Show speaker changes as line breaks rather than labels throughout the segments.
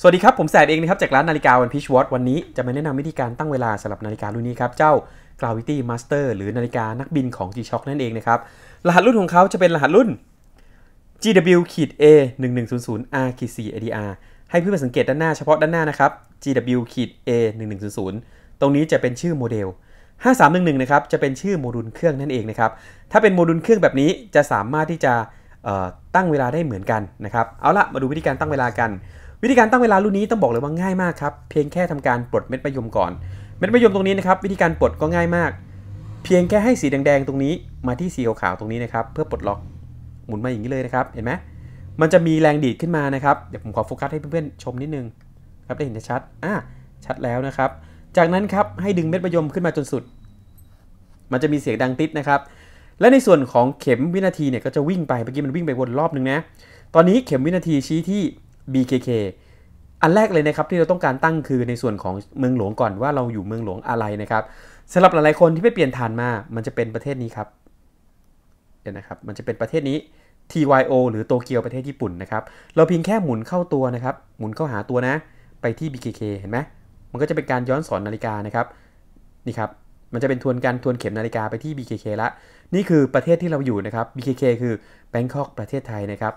สวัสดีครับ ผมแสบเองนะครับจากร้านนาฬิกาวันพีชวอตวันนี้จะมาแนะนำวิธีการตั้งเวลาสำหรับนาฬิการุ่นนี้ครับ เจ้า Gravity Master หรือนาฬิกานักบินของ G-Shock นั่นเองนะครับรหัสรุ่นของเขาจะเป็นรหัสรุ่น GW-A1100R-4ADR ให้เพื่อนสังเกตด้านหน้าเฉพาะด้านหน้านะครับ GW-A1100 ตรงนี้จะเป็นชื่อโมเดล 5311นะครับจะเป็นชื่อโมดูลเครื่องนั่นเองนะครับถ้าเป็นโมดูลเครื่องแบบนี้จะสามารถที่จะตั้งเวลาได้เหมือนกันนะครับเอาละมาดูวิธีการตั้งเวลากันวิธีการตั้งเวลารุ่นนี้ต้องบอกเลยว่าง่ายมากครับเพียงแค่ทำการปลดเม็ดมะยมก่อน เม็ดมะยมตรงนี้นะครับ วิธีการปลดก็ง่ายมาก เพียงแค่ให้สีแดงๆตรงนี้มาที่สีขาวๆตรงนี้นะครับเพื่อปลดล็อกหมุนมาอย่างนี้เลยนะครับเห็นไหมมันจะมีแรงดีดขึ้นมานะครับเดี๋ยวผมขอโฟกัสให้เพื่อนๆชมนิดนึงครับได้เห็นชัดอ่ะชัดแล้วนะครับ จากนั้นครับให้ดึงเม็ดมะยมขึ้นมาจนสุด มันจะมีเสียงดังติดนะครับ และในส่วนของเข็มวินาทีเนี่ยก็จะวิ่งไปเมื่อกี้มันวิ่งไปวนรอบนึงนะตอนนี้เข็มวินาทีชี้ที่ BKK อันแรกเลยนะครับที่เราต้องการตั้งคือในส่วนของเมืองหลวงก่อนว่าเราอยู่เมืองหลวงอะไรนะครับสำหรับหลายๆคนที่ไปเปลี่ยนฐานมา มันจะเป็นประเทศนี้ครับ เดี๋ยวนะครับ มันจะเป็นประเทศนี้ TYO หรือโตเกียวประเทศญี่ปุ่นนะครับเราเพียงแค่หมุนเข้าตัวนะครับ หมุนเข้าหาตัวนะไปที่ BKK เห็นไหมมันก็จะเป็นการย้อนสอนนาฬิกานะครับนี่ครับ มันจะเป็นทวนการทวนเข็มนาฬิกาไปที่ BKK ละนี่คือประเทศที่เราอยู่นะครับ BKK คือแบงคอกประเทศไทยนะครับ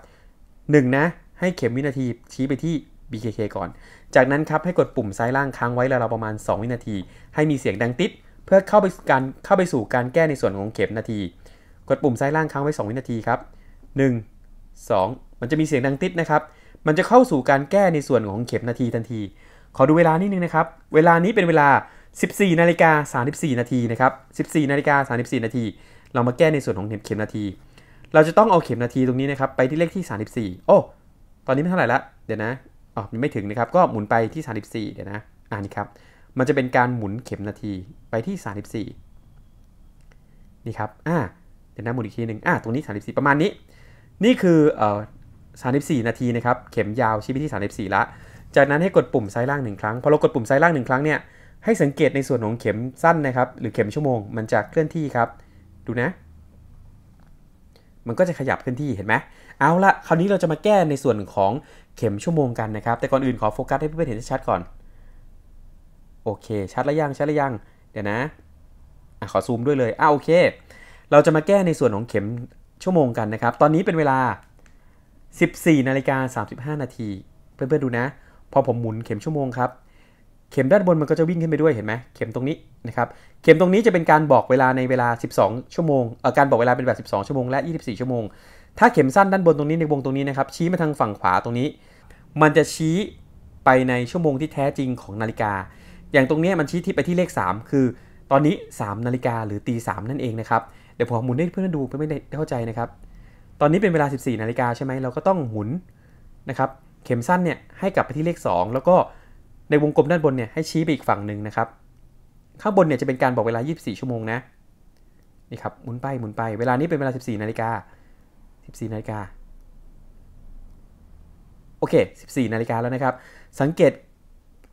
หนึ่งนะให้เข็มวินาทีชี้ไปที่ BKK ก่อน จากนั้นครับให้กดปุ่มซ้ายล่างค้างไว้ราวประมาณ 2 วินาที ให้มีเสียงดังติดเพื่อเข้าไปการเข้าไปสู่การแก้ในส่วนของเข็มนาที กดปุ่มซ้ายล่างค้างไว้ 2 วินาทีครับ1 2 มันจะมีเสียงดังติดนะครับมันจะเข้าสู่การแก้ในส่วนของเข็มนาทีทันที ขอดูเวลานิดนึงนะครับเวลานี้เป็นเวลา 14นาฬิกา34นาทีนะครับ14นาฬิกา34นาทีเรามาแก้ในส่วนของเข็มนาที เราจะต้องเอาเข็มนาทีตรงนี้นะครับไปที่เลขที่34โอ้ตอนนี้ไม่เท่าไหร่ละเดี๋ยวนะอ๋อไม่ถึงนะครับ ก็หมุนไปที่ 34 เดี๋ยวนะอ่านี่ครับมันจะเป็นการหมุนเข็มนาทีไปที่ 34 นี่ครับอ่าเดี๋ยวนะหมุนอีกทีหนึ่งอ่าตรงนี้ 34 ประมาณนี้ นี่คือเอ่อ34 นาทีนะครับ เข็มยาวชี้ไปที่ 34 ละจากนั้นให้กดปุ่มซ้ายล่างหนึ่งครั้งพอเรากดปุ่มซ้ายล่างหนึ่งครั้งเนี่ยให้สังเกตในส่วนของเข็มสั้นนะครับ หรือเข็มชั่วโมงมันจะเคลื่อนที่ครับ ดูนะมันก็จะขยับขึ้นที่เห็นไหมเอาละคราวนี้เราจะมาแก้ในส่วนของเข็มชั่วโมงกันนะครับ แต่ก่อนอื่นขอโฟกัสให้เพื่อนๆเห็นชัดก่อน โอเค ชัดแล้วยังชัดแล้วยัง เดี๋ยวนะ ขอซูมด้วยเลยอ้าโอเค เราจะมาแก้ในส่วนของเข็มชั่วโมงกันนะครับ ตอนนี้เป็นเวลา 14 นาฬิกา 35 นาทีเพื่อนๆดูนะ พอผมหมุนเข็มชั่วโมงครับเข็มด้านบนมันก็จะวิ่งขึ้นไปด้วย เห็นไหมเข็มตรงนี้นะครับเข็มตรงนี้จะเป็นการบอกเวลาในเวลา 12 ชั่วโมงเอ่อการบอกเวลาเป็นแบบ 12 ชั่วโมงและ 24 ชั่วโมง ถ้าเข็มสั้นด้านบนตรงนี้ในวงตรงนี้นะครับชี้มาทางฝั่งขวาตรงนี้ มันจะชี้ไปในชั่วโมงที่แท้จริงของนาฬิกา อย่างตรงนี้มันชี้ที่ไปที่เลข 3 คือตอนนี้ 3 นาฬิกาหรือตี3นั่นเองนะครับเดี๋ยวผมหมุนให้เพื่อนดูเพื่อไม่ได้เข้าใจนะครับตอนนี้เป็นเวลา 14 นาฬิกาใช่ไหมเราก็ต้องหมุนนะครับเข็มสั้นเนี่ยให้กลับไปที่เลข 2 แล้วก็ในวงกลมด้านบนเนี่ยให้ชี้ไปอีกฝั่งหนึ่งนะครับข้างบนเนี่ยจะเป็นการบอกเวลา 24 ชั่วโมงนะนี่ครับหมุนไปหมุนไป เวลานี้เป็นเวลา 14นาฬิกา14นาฬิกาโอเค 14นาฬิกาแล้วนะครับ สังเกต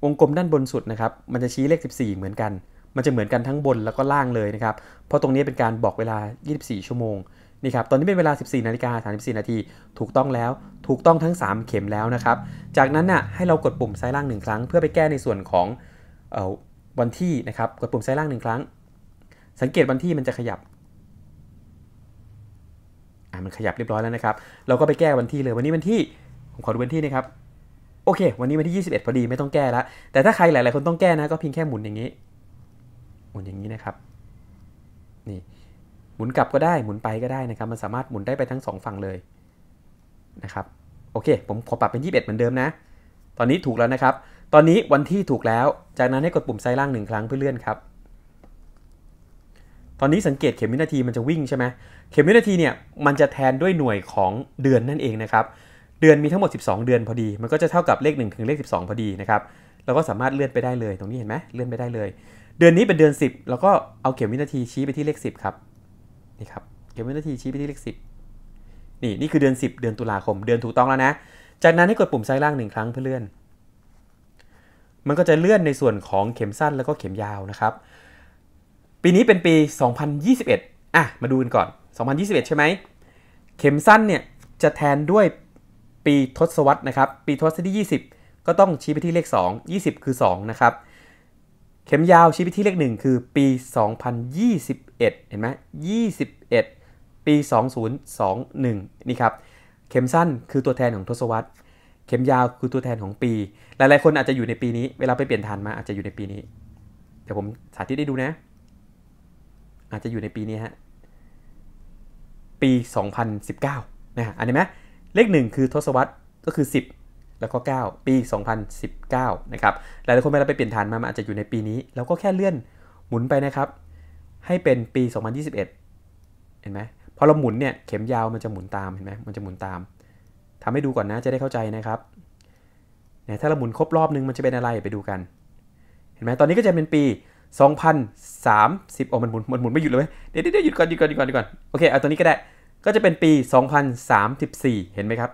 วงกลมด้านบนสุดนะครับมันจะชี้เลข 14 เหมือนกัน มันจะเหมือนกันทั้งบนแล้วก็ล่างเลยนะครับ เพราะตรงนี้เป็นการบอกเวลา 24 ชั่วโมงนี่ครับตอนนี้เป็นเวลา 14 นาฬิกา34นาทีถูกต้องแล้ว ถูกต้องทั้ง 3 เข็มแล้วนะครับ จากนั้นน่ะให้เรากดปุ่มซ้ายล่าง 1 ครั้งเพื่อไปแก้ในส่วนของวันที่นะครับ กดปุ่มซ้ายล่าง 1 ครั้ง สังเกตวันที่มันจะขยับ อ่ามันขยับเรียบร้อยแล้วนะครับ เราก็ไปแก้วันที่เลยวันนี้วันที่ผมขอดูวันที่นะครับโอเค วันนี้วันที่ 21 พอดีไม่ต้องแก้แล้วแต่ถ้าใครหลายๆคนต้องแก้นะก็เพียงแค่หมุนอย่างนี้หมุนอย่างนี้นะครับ นี่หมุนกลับก็ได้ หมุนไปก็ได้นะครับ มันสามารถหมุนได้ไปทั้ง2ฝั่งเลยนะครับ โอเค ผมขอปรับเป็น21เหมือนเดิมนะ ตอนนี้ถูกแล้วนะครับ ตอนนี้วันที่ถูกแล้ว จากนั้นให้กดปุ่มซ้ายล่างหนึ่งครั้งเพื่อเลื่อนครับ ตอนนี้สังเกตเข็มวินาทีมันจะวิ่งใช่ไหมเข็มวินาทีเนี่ย มันจะแทนด้วยหน่วยของเดือนนั่นเองนะครับ เดือนมีทั้งหมด 12 เดือนพอดี มันก็จะเท่ากับเลข1ถึงเลข12 พอดีนะครับเราก็สามารถเลื่อนไปได้เลย ตรงนี้เห็นไหมเลื่อนไปได้เลย เดือนนี้เป็นเดือน 10 แล้วก็เอาเข็มวินาทีชี้ไปที่เลข 10ครับนี่ครับ เก็บวินาทีชี้ไปที่เลขสิบนี่นี่คือเดือน 10 เดือนตุลาคม เดือนถูกต้องแล้วนะ จากนั้นให้กดปุ่มซ้ายล่างหนึ่งครั้งเพื่อเลื่อน มันก็จะเลื่อนในส่วนของเข็มสั้นแล้วก็เข็มยาวนะครับ ปีนี้เป็นปี 2021 อ่ะมาดูกันก่อน 2021 ใช่ไหม เข็มสั้นเนี่ยจะแทนด้วยปีทศวรรษนะครับ ปีทศที่20 ก็ต้องชี้ไปที่เลข 2 20 คือ 2 นะครับเข็มยาวชี้ไปที่เลขหนึ่งคือปี 2021 เห็นไหม21 ปี2021 นี่ครับเข็มสั้นคือตัวแทนของทศวรรษเข็มยาวคือตัวแทนของปี หลายๆ คนอาจจะอยู่ในปีนี้ เวลาไปเปลี่ยนฐานมาอาจจะอยู่ในปีนี้เดี๋ยวผมสาธิตให้ดูนะอาจจะอยู่ในปีนี้ฮะปี2019นะฮะอันนี้ไหมเลขหนึ่งคือทศวรรษก็คือ 10แล้วก็ 9 ปี 2019 นะครับ หลายๆคนเวลาไป เปลี่ยน ฐานมามันอาจจะอยู่ในปีนี้ แล้วก็แค่เลื่อนหมุนไปนะครับ ให้เป็นปี 2021 เห็นไหม พอเราหมุน เนี่ย เข็มยาวมันจะหมุนตาม เห็นไหมมันจะ หมุน ตาม ทำให้ดูก่อนนะ จะได้เข้าใจนะครับเนี่ยถ้าเรา หมุนครบรอบนึงมันจะเป็นอะไร ไปดูกัน เห็นไหม ตอนนี้ก็จะเป็นปี 2030โอ้มัน หมุนมันหมุน ไม่ หยุด เลยเดี๋ยวเดี๋ยวหยุด ก่อนหยุดก่อนหยุดก่อนหยุดก่อนโอเคเอาตอนนี้ก็ได้ก็จะเป็นปี 2034 เห็นไหมครั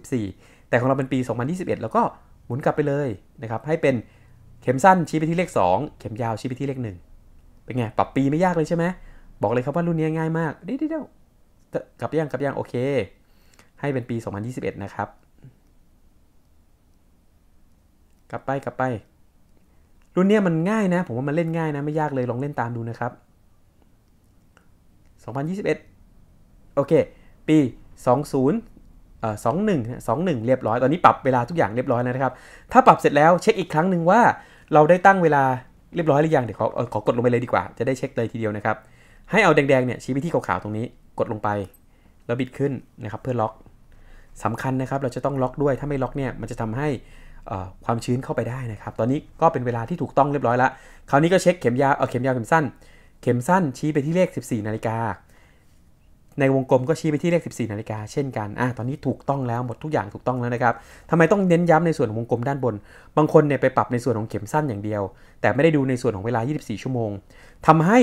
บ34แต่ของเราเป็นปี 2021 แล้วก็หมุนกลับไปเลยนะครับ ให้เป็นเข็มสั้นชี้ไปที่เลข 2 เข็มยาวชี้ไปที่เลข 1 เป็นไงปรับปีไม่ยากเลยใช่ไหมบอกเลยครับว่ารุ่นนี้ง่ายมากเดี๋ยวเดียวกลับย่างกลับย่างโอเค ให้เป็นปี 2021 นะครับ กลับไปกลับไป รุ่นนี้มันง่ายนะผมว่ามันเล่นง่าย นะ ไม่ยากเลยลองเล่นตามดูนะครับ 2021โอเค ปี 20สองหนึ่งสองหนึ่งเรียบร้อยตอนนี้ปรับเวลาทุกอย่างเรียบร้อยแล้วนะครับ ถ้าปรับเสร็จแล้วเช็คอีกครั้งหนึ่งว่าเราได้ตั้งเวลาเรียบร้อยหรือยังเดี๋ยวขอขอกดลงไปเลยดีกว่า จะได้เช็คเลยทีเดียวนะครับ ให้เอาแดงๆเนี่ยชี้ไปที่ขาวๆตรงนี้กดลงไปแล้วบิดขึ้นนะครับเพื่อล็อกสำคัญนะครับเราจะต้องล็อกด้วยถ้าไม่ล็อกเนี่ยมันจะทำให้ความชื้นเข้าไปได้นะครับตอนนี้ก็เป็นเวลาที่ถูกต้องเรียบร้อยแล้วคราวนี้ก็เช็คเข็มยาวเออเข็มยาวเข็มสั้น เข็มสั้นชี้ไปที่เลข 14นาฬิกาในวงกลมก็ชี้ไปที่เลข 14 นาฬิกาเช่นกัน อ่ะตอนนี้ถูกต้องแล้วหมดทุกอย่างถูกต้องแล้วนะครับ ทำไมต้องเน้นย้ำในส่วนของวงกลมด้านบน บางคนเนี่ยไปปรับในส่วนของเข็มสั้นอย่างเดียว แต่ไม่ได้ดูในส่วนของเวลา 24 ชั่วโมง ทำให้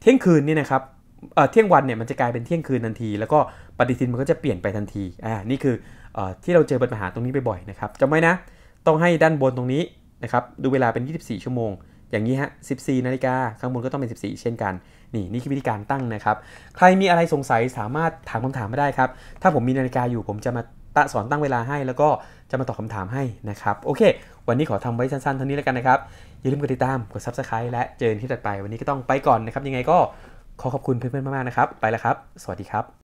เที่ยงคืนนี่นะครับเที่ยงวันเนี่ยมันจะกลายเป็นเที่ยงคืนทันที แล้วก็ปฏิทินมันก็จะเปลี่ยนไปทันที อ่า นี่คืออที่เราเจอปัญหาตรงนี้ไปบ่อยนะครับจำไว้นะ ต้องให้ด้านบนตรงนี้นะครับ ดูเวลาเป็น 24 ชั่วโมง อย่างนี้ฮะ 14นาฬิกาข้างบนก็ต้องเป็น 14 เช่นกันนี่นี่คือวิธีการตั้งนะครับ ใครมีอะไรสงสัยสามารถถามคำถามมาได้ครับถ้าผมมีนาฬิกาอยู่ ผมจะมาตสอนตั้งเวลาให้ แล้วก็จะมาตอบคาถามให้นะครับ โอเค วันนี้ขอทำไว้สั้นๆเท่านี้แล้วกันนะครับอย่าลืมกดติดตามกดซับสไคร b e และเจอกันที่ถัดไป วันนี้ก็ต้องไปก่อนนะครับ ยังไงก็ขอขอบคุณเพื่อนๆมากๆนะครับ ไปแล้วครับ สวัสดีครับ